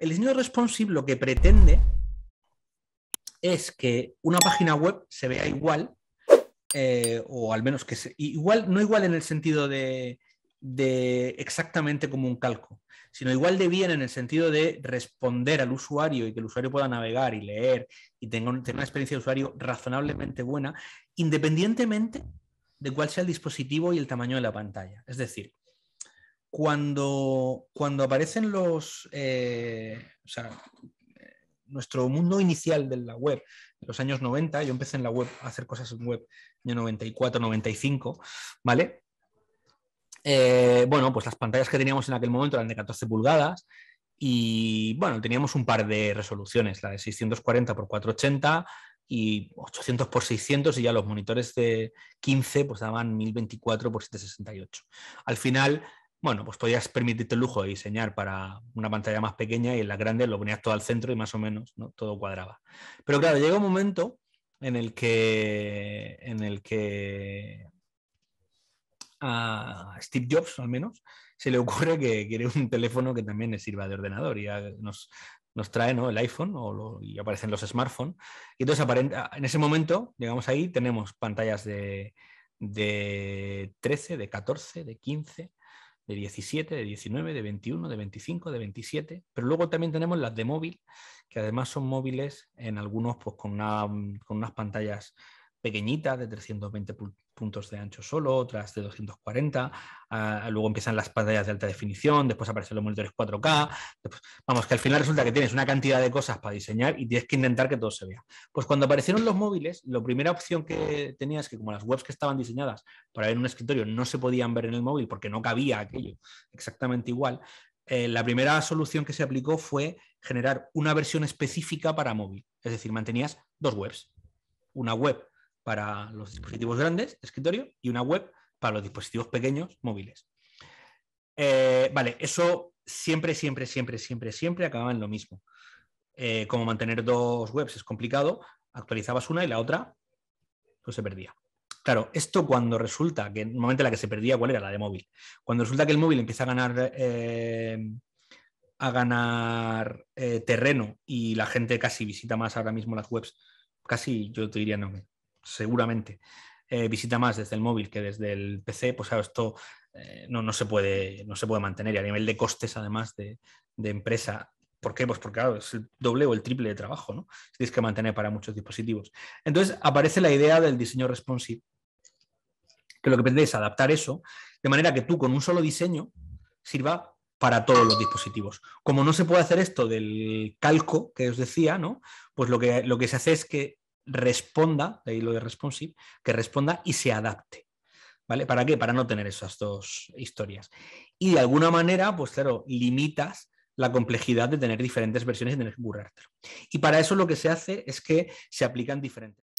el diseño responsive lo que pretende es que una página web se vea igual, eh, o al menos que se, igual, no igual en el sentido de, exactamente como un calco, sino igual de bien en el sentido de responder al usuario y que el usuario pueda navegar y leer y tenga, tenga una experiencia de usuario razonablemente buena, independientemente de cuál sea el dispositivo y el tamaño de la pantalla. Es decir, cuando, cuando aparecen los, eh, o sea, eh, nuestro mundo inicial de la web, de los años 90, yo empecé en la web a hacer cosas en web, en 94, 95, ¿vale? Eh, bueno, pues las pantallas que teníamos en aquel momento eran de 14 pulgadas y, bueno, teníamos un par de resoluciones, la de 640 x 480 y 800 x 600 y ya los monitores de 15 pues daban 1024 x 768. Al final bueno, pues podías permitirte el lujo de diseñar para una pantalla más pequeña y en la grande lo ponías todo al centro y más o menos todo cuadraba. Pero claro, llega un momento en el que, en el que a Steve Jobs, al menos, se le ocurre que quiere un teléfono que también le sirva de ordenador y nos, trae el iPhone o y aparecen los smartphones. Y entonces, ah, en ese momento, llegamos ahí, tenemos pantallas de, de 13, de 14, de 15 de 17, de 19, de 21, de 25, de 27, pero luego también tenemos las de móvil, que además son móviles en algunos pues, con, con unas pantallas Pequeñita de 320 puntos de ancho solo, otras de 240, ah, luego empiezan las pantallas de alta definición, después aparecen los monitores 4K, vamos, que al final resulta que tienes una cantidad de cosas para diseñar y tienes que intentar que todo se vea. Pues cuando aparecieron los móviles, la primera opción que tenías que como las webs que estaban diseñadas para ver en un escritorio no se podían ver en el móvil porque no cabía aquello exactamente igual, eh, la primera solución que se aplicó fue generar una versión específica para móvil. Es decir, mantenías dos webs. Una web para los dispositivos grandes, escritorio, y una web para los dispositivos pequeños, móviles. Eh, vale, eso siempre, siempre, siempre, siempre, siempre acababa en lo mismo. Eh, como mantener dos webs es complicado, actualizabas una y la otra pues se perdía. Claro, esto cuando resulta que en momento la que se perdía, ¿cuál era la de móvil? Cuando resulta que el móvil empieza a ganar, eh, a ganar terreno y la gente casi visita más ahora mismo las webs, casi yo te diría, no, seguramente eh, visita más desde el móvil que desde el PC, pues esto eh, no, se puede, no se puede mantener. Y a nivel de costes, además, de, empresa, ¿Por qué? Pues porque claro, es el doble o el triple de trabajo, ¿no? Tienes que mantener para muchos dispositivos. Entonces aparece la idea del diseño responsive, que lo que pretende es adaptar eso de manera que tú con un solo diseño sirva para todos los dispositivos. Como no se puede hacer esto del calco que os decía, ¿no? Pues lo que, lo que se hace es que responda, de ahí lo de responsive, que responda y se adapte. ¿Vale? ¿Para qué? Para no tener esas dos historias. Y de alguna manera, pues claro, limitas la complejidad de tener diferentes versiones y tener que currártelo. Y para eso lo que se hace es que se aplican diferentes.